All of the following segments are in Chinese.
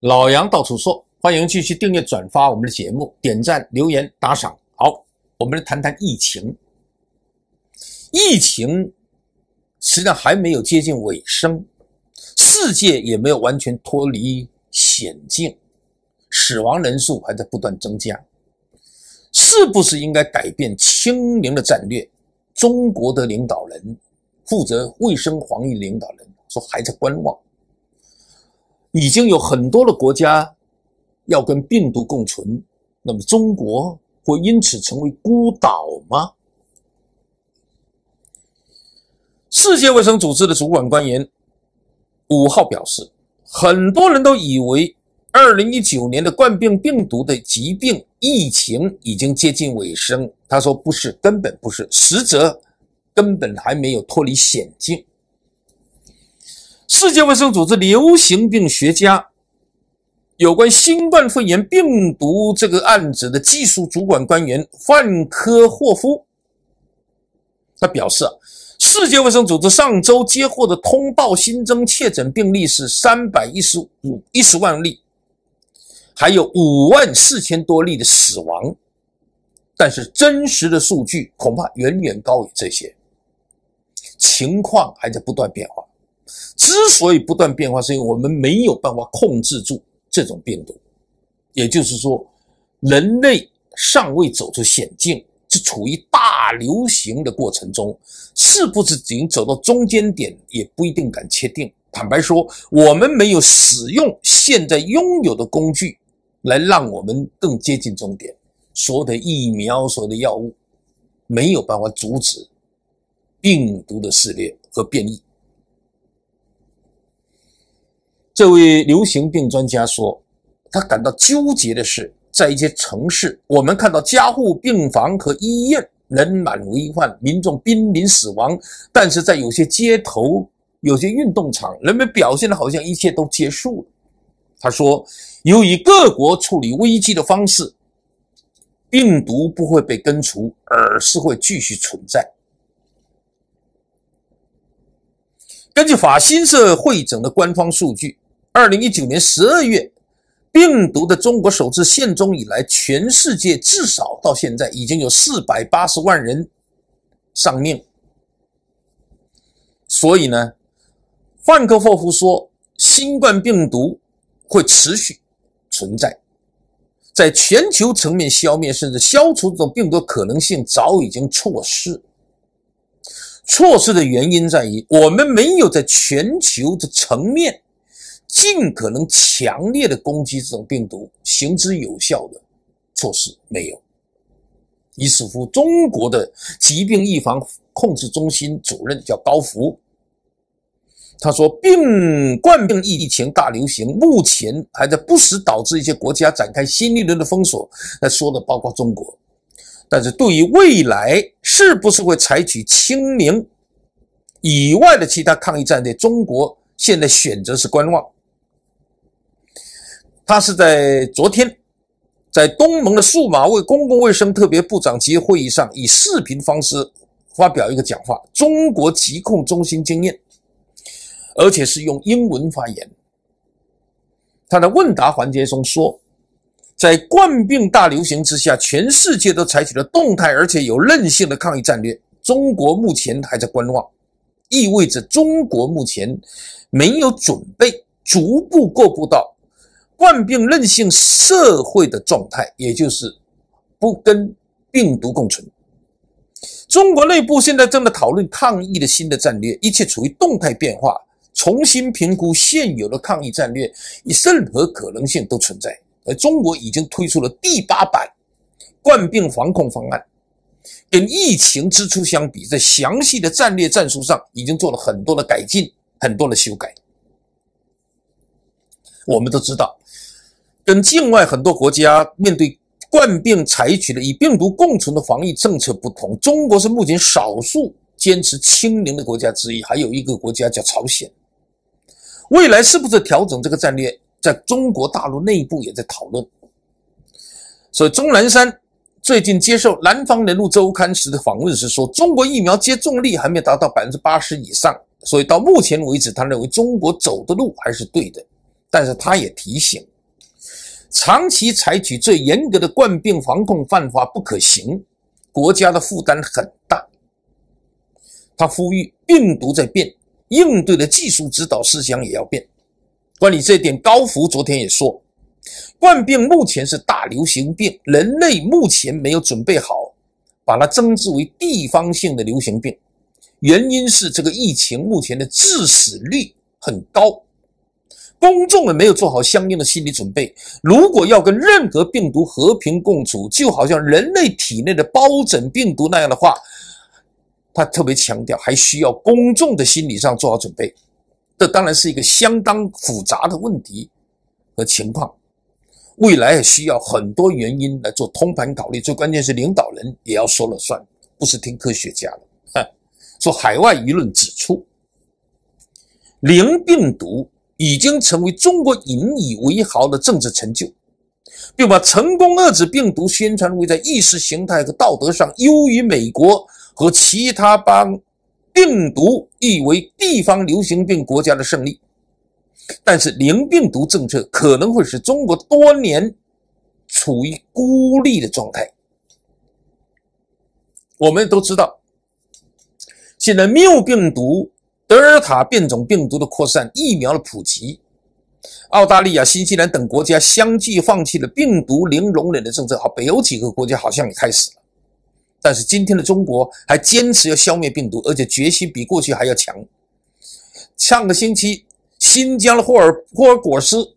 老杨到处说，欢迎继续订阅、转发我们的节目，点赞、留言、打赏。好，我们来谈谈疫情。疫情实际上还没有接近尾声，世界也没有完全脱离险境，死亡人数还在不断增加。是不是应该改变清零的战略？中国的领导人，负责卫生防疫领导人说还在观望。已经有很多的国家要跟病毒共存，那么中国会因此成为孤岛吗？世界卫生组织的主管官员五号表示，很多人都以为2019年的冠病病毒的疾病疫情已经接近尾声，他说不是，根本不是，实则根本还没有脱离险境。世界卫生组织流行病学家、有关新冠肺炎病毒这个案子的技术主管官员范科霍夫他表示：“世界卫生组织上周接获的通报新增确诊病例是三百一十五一十万例，还有五万四千多例的死亡，但是真实的数据恐怕远远高于这些，情况还在不断变化。”之所以不断变化，是因为我们没有办法控制住这种病毒。也就是说，人类尚未走出险境，是处于大流行的过程中。是不是已经走到中间点，也不一定敢确定。坦白说，我们没有使用现在拥有的工具，来让我们更接近终点。所有的疫苗、所有的药物，没有办法阻止病毒的肆虐和变异。这位流行病专家说：“他感到纠结的是，在一些城市，我们看到加护病房和医院人满为患，民众濒临死亡；但是在有些街头、有些运动场，人们表现的好像一切都结束了。”他说：“由于各国处理危机的方式，病毒不会被根除，而是会继续存在。”根据法新社会诊的官方数据。二零一九年十二月，病毒的中国首次现踪以来，全世界至少到现在已经有四百八十万人丧命。所以呢，范科霍夫说，新冠病毒会持续存在，在全球层面消灭甚至消除这种病毒可能性早已经错失。错失的原因在于，我们没有在全球的层面。尽可能强烈的攻击这种病毒，行之有效的措施没有。于是乎，中国的疾病预防控制中心主任叫高福，他说：“病冠病疫情大流行目前还在不时导致一些国家展开新一轮的封锁。”那说的包括中国，但是对于未来是不是会采取清零以外的其他抗疫战略，中国现在选择是观望。他是在昨天，在东盟的数码卫公共卫生特别部长级会议上，以视频方式发表一个讲话，中国疾控中心经验，而且是用英文发言。他在问答环节中说，在冠病大流行之下，全世界都采取了动态而且有韧性的抗疫战略，中国目前还在观望，意味着中国目前没有准备逐步过渡到。冠病任性社会的状态，也就是不跟病毒共存。中国内部现在正在讨论抗疫的新的战略，一切处于动态变化，重新评估现有的抗疫战略，以任何可能性都存在。而中国已经推出了第八版冠病防控方案，跟疫情之初相比，在详细的战略战术上已经做了很多的改进，很多的修改。我们都知道。跟境外很多国家面对冠病采取的以病毒共存的防疫政策不同，中国是目前少数坚持清零的国家之一。还有一个国家叫朝鲜，未来是不是调整这个战略，在中国大陆内部也在讨论。所以钟南山最近接受《南方人物周刊》时的访问时说，中国疫苗接种率还没达到百分之八十以上，所以到目前为止，他认为中国走的路还是对的。但是他也提醒。长期采取最严格的冠病防控办法不可行，国家的负担很大。他呼吁病毒在变，应对的技术指导思想也要变。关于这点，高福昨天也说，冠病目前是大流行病，人类目前没有准备好把它称之为地方性的流行病，原因是这个疫情目前的致死率很高。公众们没有做好相应的心理准备。如果要跟任何病毒和平共处，就好像人类体内的疱疹病毒那样的话，他特别强调还需要公众的心理上做好准备。这当然是一个相当复杂的问题和情况。未来需要很多原因来做通盘考虑。最关键是领导人也要说了算，不是听科学家。哈，说海外舆论指出，零病毒。已经成为中国引以为豪的政治成就，并把成功遏制病毒宣传为在意识形态和道德上优于美国和其他邦病毒意为地方流行病国家的胜利。但是零病毒政策可能会使中国多年处于孤立的状态。我们都知道，现在谬病毒。德尔塔变种病毒的扩散，疫苗的普及，澳大利亚、新西兰等国家相继放弃了病毒零容忍的政策。好，北欧几个国家好像也开始了，但是今天的中国还坚持要消灭病毒，而且决心比过去还要强。上个星期，新疆的霍尔霍尔果斯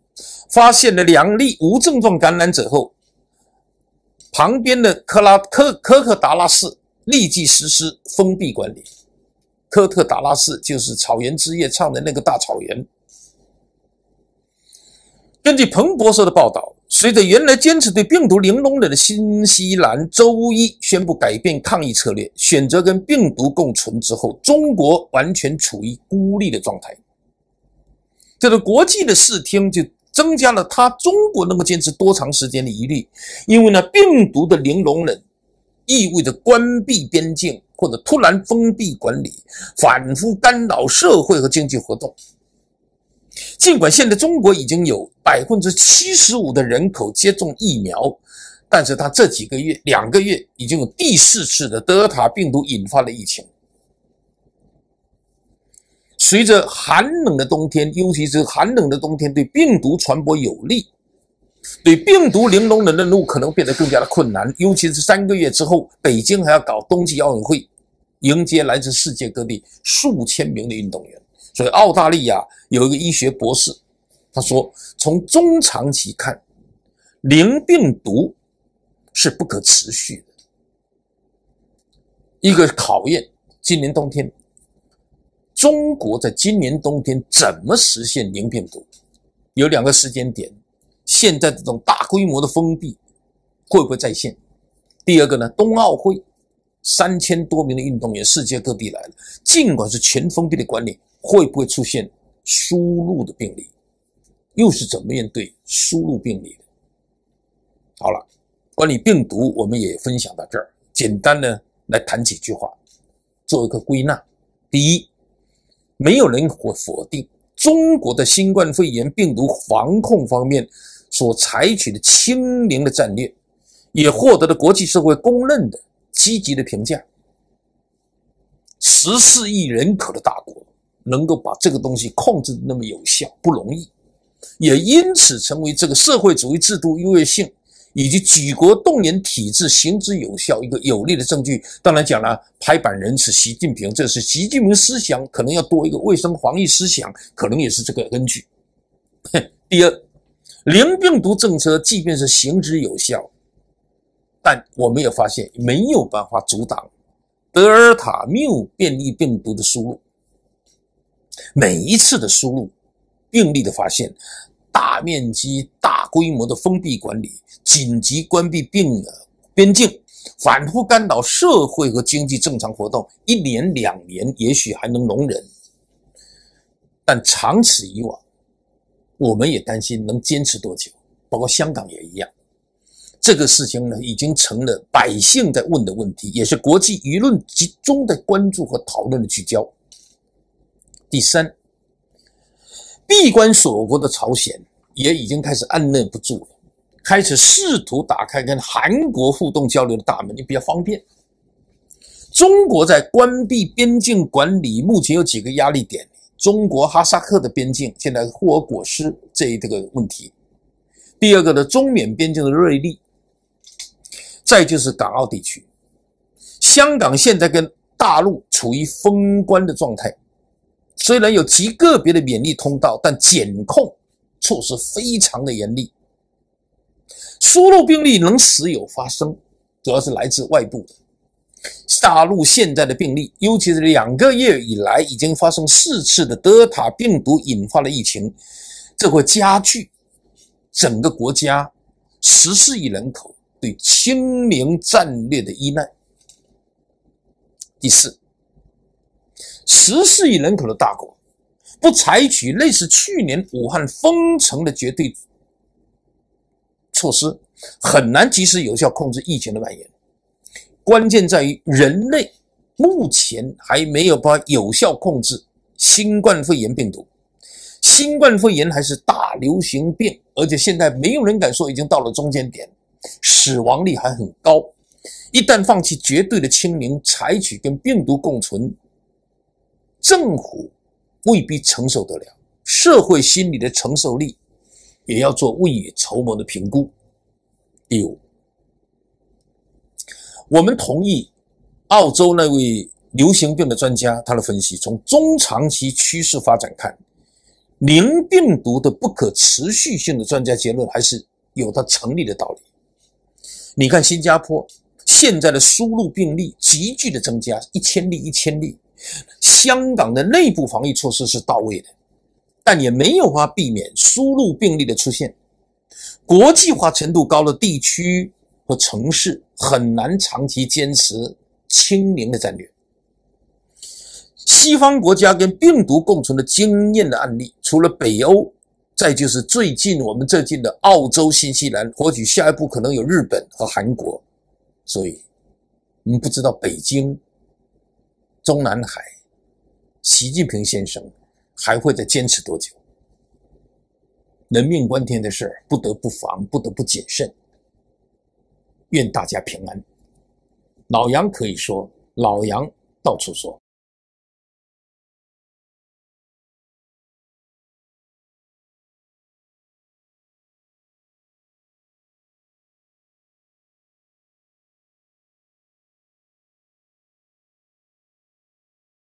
发现了两例无症状感染者后，旁边的克拉克科克达拉市立即实施封闭管理。科特达拉斯就是《草原之夜》唱的那个大草原。根据彭博社的报道，随着原来坚持对病毒零容忍的新西兰周一宣布改变抗疫策略，选择跟病毒共存之后，中国完全处于孤立的状态。这个国际的视听就增加了他中国那么坚持多长时间的疑虑，因为呢，病毒的零容忍意味着关闭边境。或者突然封闭管理，反复干扰社会和经济活动。尽管现在中国已经有百分之七十五的人口接种疫苗，但是他这几个月、两个月已经有第四次的德尔塔病毒引发了疫情。随着寒冷的冬天，尤其是寒冷的冬天对病毒传播有利。对病毒零容忍的任务可能变得更加的困难，尤其是三个月之后，北京还要搞冬季奥运会，迎接来自世界各地数千名的运动员。所以，澳大利亚有一个医学博士，他说，从中长期看，零病毒是不可持续的。一个考验，今年冬天，中国在今年冬天怎么实现零病毒？有两个时间点。现在这种大规模的封闭会不会再现？第二个呢？冬奥会三千多名的运动员世界各地来了，尽管是全封闭的管理，会不会出现输入的病例？又是怎么面对输入病例？的？好了，管理病毒我们也分享到这儿，简单的来谈几句话，做一个归纳。第一，没有人会否定中国的新冠肺炎病毒防控方面。所采取的清明的战略，也获得了国际社会公认的积极的评价。十四亿人口的大国能够把这个东西控制的那么有效，不容易，也因此成为这个社会主义制度优越性以及举国动员体制行之有效一个有力的证据。当然讲了，拍板人是习近平，这是习近平思想，可能要多一个卫生防疫思想，可能也是这个根据。第二。零病毒政策，即便是行之有效，但我们也发现没有办法阻挡德尔塔谬变异病毒的输入。每一次的输入，病例的发现，大面积、大规模的封闭管理，紧急关闭病的边境，反复干扰社会和经济正常活动，一年两年也许还能容忍，但长此以往。我们也担心能坚持多久，包括香港也一样。这个事情呢，已经成了百姓在问的问题，也是国际舆论集中在关注和讨论的聚焦。第三，闭关锁国的朝鲜也已经开始按捺不住了，开始试图打开跟韩国互动交流的大门，也比较方便。中国在关闭边境管理，目前有几个压力点。中国哈萨克的边境，现在霍尔果斯这这个问题。第二个的中缅边境的瑞丽，再就是港澳地区。香港现在跟大陆处于封关的状态，虽然有极个别的免疫通道，但检控措施非常的严厉，输入病例能时有发生，主要是来自外部。大陆现在的病例，尤其是两个月以来已经发生四次的德尔塔病毒引发了疫情，这会加剧整个国家十四亿人口对清零战略的依赖。第四，十四亿人口的大国，不采取类似去年武汉封城的绝对措施，很难及时有效控制疫情的蔓延。关键在于，人类目前还没有办法有效控制新冠肺炎病毒。新冠肺炎还是大流行病，而且现在没有人敢说已经到了中间点，死亡率还很高。一旦放弃绝对的清零，采取跟病毒共存，政府未必承受得了，社会心理的承受力也要做未雨绸缪的评估。第五。我们同意澳洲那位流行病的专家他的分析，从中长期趋势发展看，零病毒的不可持续性的专家结论还是有它成立的道理。你看新加坡现在的输入病例急剧的增加，一千例一千例。香港的内部防疫措施是到位的，但也没有法避免输入病例的出现。国际化程度高的地区。和城市很难长期坚持清零的战略。西方国家跟病毒共存的经验的案例，除了北欧，再就是最近我们最近的澳洲、新西兰，或许下一步可能有日本和韩国。所以，我们不知道北京、中南海、习近平先生还会再坚持多久。人命关天的事儿，不得不防，不得不谨慎。愿大家平安。老杨可以说，老杨到处说。